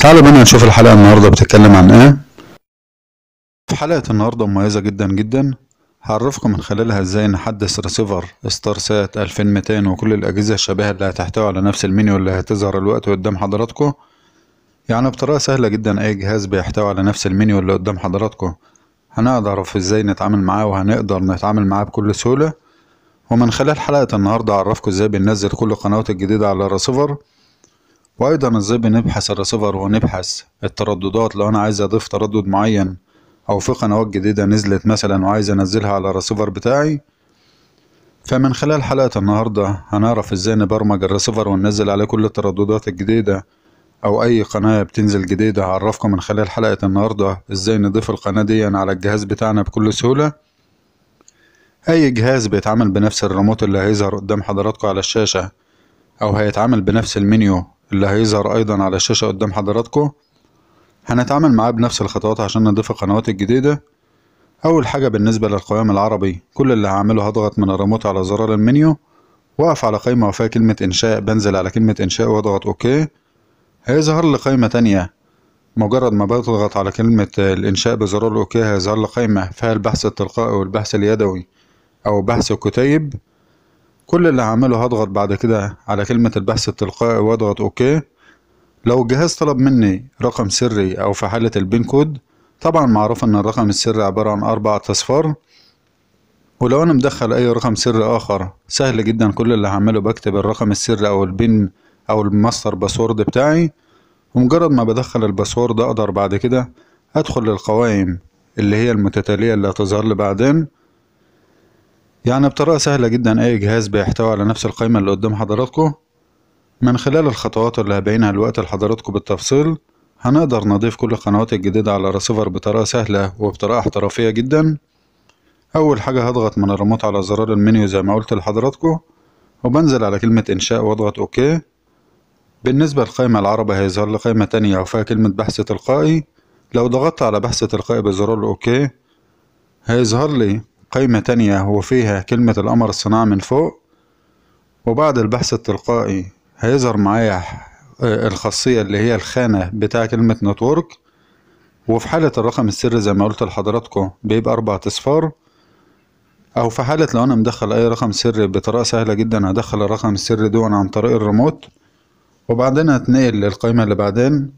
تعالوا بنا نشوف الحلقة النهاردة بتتكلم عن ايه في حلقة النهاردة مميزة جدا جدا هعرفكم من خلالها ازاي نحدث ريسيفر ستار سات 2200 وكل الاجهزة الشبيهة اللي هتحتوي على نفس المنيو اللي هتظهر الوقت قدام حضراتكم يعني بطريقة سهلة جدا اي جهاز بيحتوي على نفس المنيو اللي قدام حضراتكم هنقدر ازاي نتعامل معاه وهنقدر نتعامل معاه بكل سهولة ومن خلال حلقة النهاردة هعرفكم ازاي بننزل كل القنوات الجديدة على الريسيفر وايضا ازاي بنبحث الرسيفر ونبحث الترددات لو انا عايز اضيف تردد معين او في قنوات جديدة نزلت مثلا وعايز انزلها على الرسيفر بتاعي فمن خلال حلقة النهاردة هنعرف ازاي نبرمج الرسيفر وننزل عليه كل الترددات الجديدة او اي قناة بتنزل جديدة هعرفكم من خلال حلقة النهاردة ازاي نضيف القناة دي على الجهاز بتاعنا بكل سهولة اي جهاز بيتعامل بنفس الريموت اللي هيظهر قدام حضراتكم على الشاشة او هيتعامل بنفس المنيو اللي هيظهر ايضا على الشاشة قدام حضراتكم هنتعامل معاه بنفس الخطوات عشان نضيف القنوات الجديدة اول حاجة بالنسبة للقوام العربي كل اللي هعمله هضغط من الريموت على زرار المنيو واقف على قائمة وفيها كلمة انشاء بنزل على كلمة انشاء واضغط اوكي هيظهر لي قائمة تانية مجرد ما بضغط على كلمة الإنشاء بزرار الأوكي هيظهر لي قائمة فيها البحث التلقائي والبحث اليدوي أو بحث الكتيب كل اللي هعمله هضغط بعد كده على كلمة البحث التلقائي واضغط اوكي لو الجهاز طلب مني رقم سري او في حالة البين كود طبعا معروف ان الرقم السري عبارة عن اربعة اصفار ولو انا مدخل اي رقم سري اخر سهل جدا كل اللي هعمله بكتب الرقم السري او البين او الماستر باسورد بتاعي ومجرد ما بدخل الباسورد اقدر بعد كده ادخل للقوائم اللي هي المتتالية اللي هتظهر لي بعدين يعني بطريقة سهلة جدا أي جهاز بيحتوي على نفس القائمة اللي قدام حضراتكم من خلال الخطوات اللي هبينها الوقت لحضراتكم بالتفصيل هنقدر نضيف كل القنوات الجديدة على الرسيفر بطريقة سهلة وبطريقة احترافية جدا أول حاجة هضغط من الريموت على زرار المنيو زي ما قلت لحضراتكم وبنزل على كلمة إنشاء واضغط أوكي بالنسبة للقائمة العربي هيظهر لي قائمة تانية وفيها كلمة بحث تلقائي لو ضغطت على بحث تلقائي بزرار أوكي هيظهر لي قيمة تانية هو فيها كلمة القمر الصناعي من فوق وبعد البحث التلقائي هيظهر معايا الخاصية اللي هي الخانة بتاع كلمة نتورك وفي حالة الرقم السري زي ما قلت لحضراتكم بيبقى أربعة أصفار أو في حالة لو أنا مدخل أي رقم سري بطريقة سهلة جدا هدخل الرقم السري دون عن طريق الريموت وبعدين هتنقل للقائمة اللي بعدين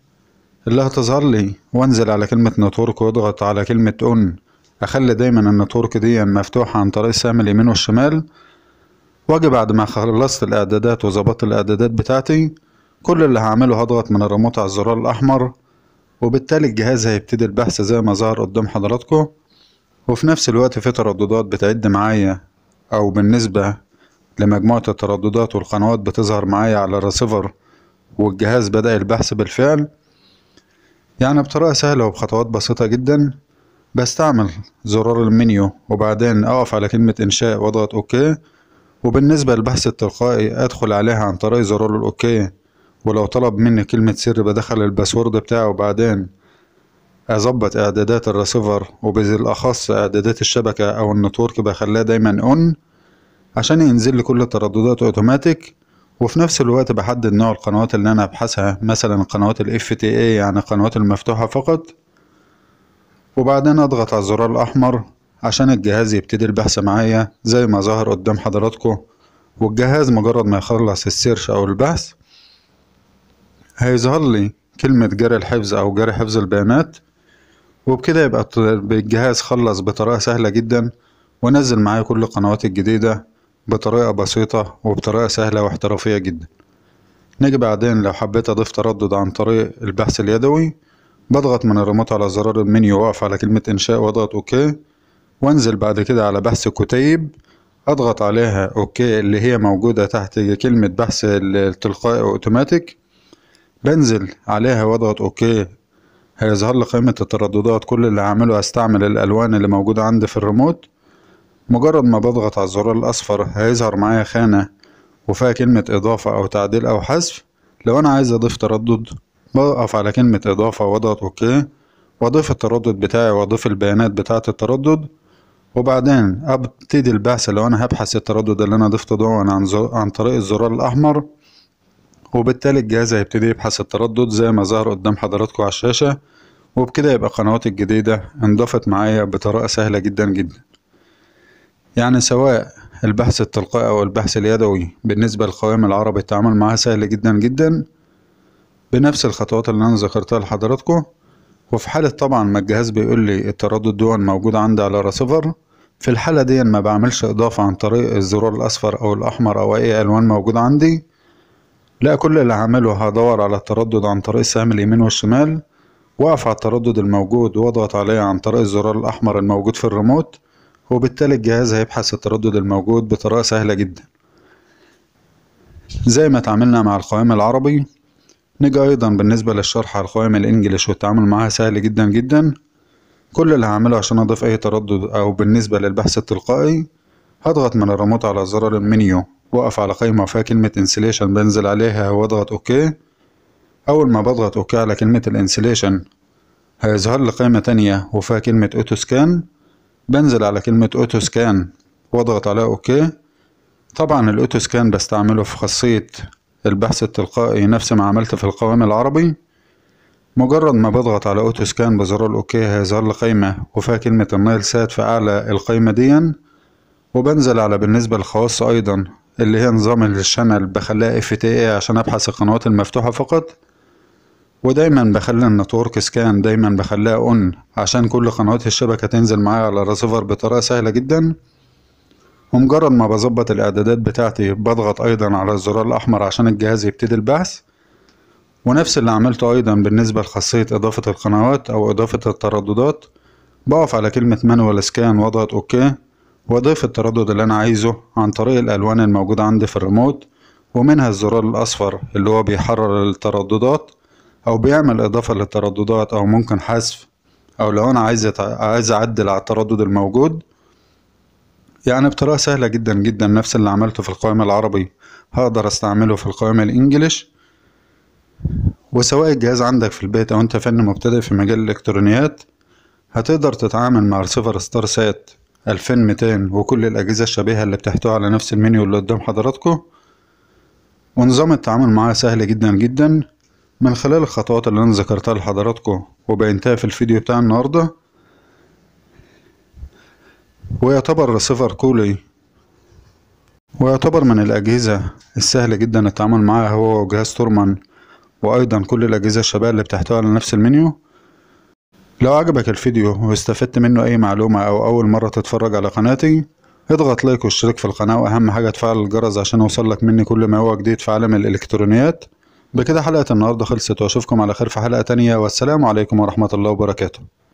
اللي هتظهر لي وانزل على كلمة نتورك واضغط على كلمة اون اخلي دايما النتورك دي مفتوحة عن طريق السهم اليمين والشمال واجي بعد ما خلصت الاعدادات وظبطت الاعدادات بتاعتي كل اللي هعمله هضغط من الريموت على الزرار الاحمر وبالتالي الجهاز هيبتدي البحث زي ما ظهر قدام حضراتكم وفي نفس الوقت في ترددات بتعد معايا او بالنسبة لمجموعة الترددات والقنوات بتظهر معايا على الرسيفر والجهاز بدأ البحث بالفعل يعني بطريقة سهلة وبخطوات بسيطة جدا بستعمل زرار المنيو وبعدين أقف على كلمة إنشاء وأضغط أوكي وبالنسبة للبحث التلقائي أدخل عليها عن طريق زرار الأوكي ولو طلب مني كلمة سر بدخل الباسورد بتاعه وبعدين أظبط إعدادات الرسيفر وبالأخص إعدادات الشبكة أو النتورك بخليها دايما أون عشان ينزل لي كل الترددات أوتوماتيك وفي نفس الوقت بحدد نوع القنوات اللي أنا أبحثها مثلا قنوات تي FTA يعني القنوات المفتوحة فقط وبعدين اضغط على الزرار الاحمر عشان الجهاز يبتدي البحث معايا زي ما ظهر قدام حضراتكم والجهاز مجرد ما يخلص السيرش او البحث هيظهر لي كلمة جري الحفظ او جري حفظ البيانات وبكده يبقى الجهاز خلص بطريقة سهلة جدا ونزل معايا كل قنواتي الجديدة بطريقة بسيطة وبطريقة سهلة واحترافية جدا نيجي بعدين لو حبيت أضيف تردد عن طريق البحث اليدوي بضغط من الريموت على زرار المنيو واقف على كلمة إنشاء واضغط أوكي وانزل بعد كده على بحث كتيب اضغط عليها اوكي اللي هي موجودة تحت كلمة بحث التلقائي اوتوماتيك بنزل عليها واضغط اوكي هيظهر لي قائمة الترددات كل اللي هعمله هستعمل الالوان اللي موجودة عندي في الريموت مجرد ما بضغط على الزرار الاصفر هيظهر معايا خانة وفيها كلمة اضافة او تعديل او حذف لو انا عايز اضيف تردد بقف على كلمة إضافة واضغط أوكي وأضيف التردد بتاعي وأضيف البيانات بتاعة التردد وبعدين أبتدي البحث لو أنا هبحث التردد اللي أنا ضفته ده عن, عن طريق الزرار الأحمر وبالتالي الجهاز هيبتدي يبحث التردد زي ما ظهر قدام حضراتكم على الشاشة وبكده يبقى قنواتي الجديدة انضفت معايا بطريقة سهلة جدا جدا يعني سواء البحث التلقائي أو البحث اليدوي بالنسبة للقوائم العربي التعامل معها سهل جدا جدا بنفس الخطوات اللي انا ذكرتها لحضراتكم وفي حالة طبعا ما الجهاز بيقول لي التردد دون موجود عندي على راسيفر في الحالة دي ما بعملش اضافة عن طريق الزرار الاصفر او الاحمر او اي الوان موجود عندي لا كل اللي هعمله هدور على التردد عن طريق السهم اليمين والشمال واقف على التردد الموجود واضغط عليه عن طريق الزرار الاحمر الموجود في الريموت وبالتالي الجهاز هيبحث التردد الموجود بطريقة سهلة جدا زي ما اتعاملنا مع القوام العربي نيجي ايضا بالنسبة للشرح على القوائم الانجليش والتعامل معاها سهل جدا جدا كل اللي هعمله عشان اضيف اي تردد او بالنسبة للبحث التلقائي هضغط من الريموت على زرار المنيو واقف على قائمة فيها كلمة انسليشن بنزل عليها واضغط اوكي اول ما بضغط اوكي على كلمة الانسليشن هيظهر لي قائمة تانية وفيها كلمة اوتو سكان بنزل على كلمة اوتو سكان واضغط عليها اوكي طبعا الاوتو سكان بستعمله في خاصية البحث التلقائي نفس ما عملت في القوام العربي مجرد ما بضغط على اوتو سكان بزرار الاوكي هيظهر لي قايمة وفيها كلمة النايل سات في اعلى القايمة دي وبنزل على بالنسبة للخواص ايضا اللي هي نظام الشانل بخليها اف تي اي عشان ابحث القنوات المفتوحة فقط ودايما بخلي النتورك سكان دايما بخليها اون عشان كل قنوات الشبكة تنزل معايا على الرسيفر بطريقة سهلة جدا ومجرد ما بظبط الاعدادات بتاعتي بضغط ايضا على الزرار الاحمر عشان الجهاز يبتدي البحث ونفس اللي عملته ايضا بالنسبة لخاصية اضافة القنوات او اضافة الترددات بقف على كلمة مانوال سكان واضغط اوكي واضيف التردد اللي انا عايزه عن طريق الالوان الموجودة عندي في الريموت ومنها الزرار الاصفر اللي هو بيحرر الترددات او بيعمل اضافة للترددات او ممكن حذف او لو انا عايز عايز اعدل على التردد الموجود يعني بطريقة سهلة جدا جدا نفس اللي عملته في القائمة العربي هقدر استعمله في القائمة الانجليش وسواء الجهاز عندك في البيت او انت فن مبتدئ في مجال الالكترونيات هتقدر تتعامل مع رسيفر ستار سات 2200 وكل الاجهزة الشبيهة اللي بتحتوي على نفس المنيو اللي قدام حضراتكم ونظام التعامل معاه سهل جدا جدا من خلال الخطوات اللي انا ذكرتها لحضراتكم وبينتهي في الفيديو بتاع النهارده ويعتبر ريسيفر كولي ويعتبر من الأجهزة السهل جدا التعامل معاها هو وجهاز تورمان وأيضا كل الأجهزة الشباب اللي بتحتوي على نفس المنيو لو عجبك الفيديو واستفدت منه أي معلومة أو أول مرة تتفرج على قناتي اضغط لايك واشترك في القناة وأهم حاجة تفعل الجرس عشان يوصلك مني كل ما هو جديد في عالم الإلكترونيات بكده حلقة النهاردة خلصت وأشوفكم على خير في حلقة تانية والسلام عليكم ورحمة الله وبركاته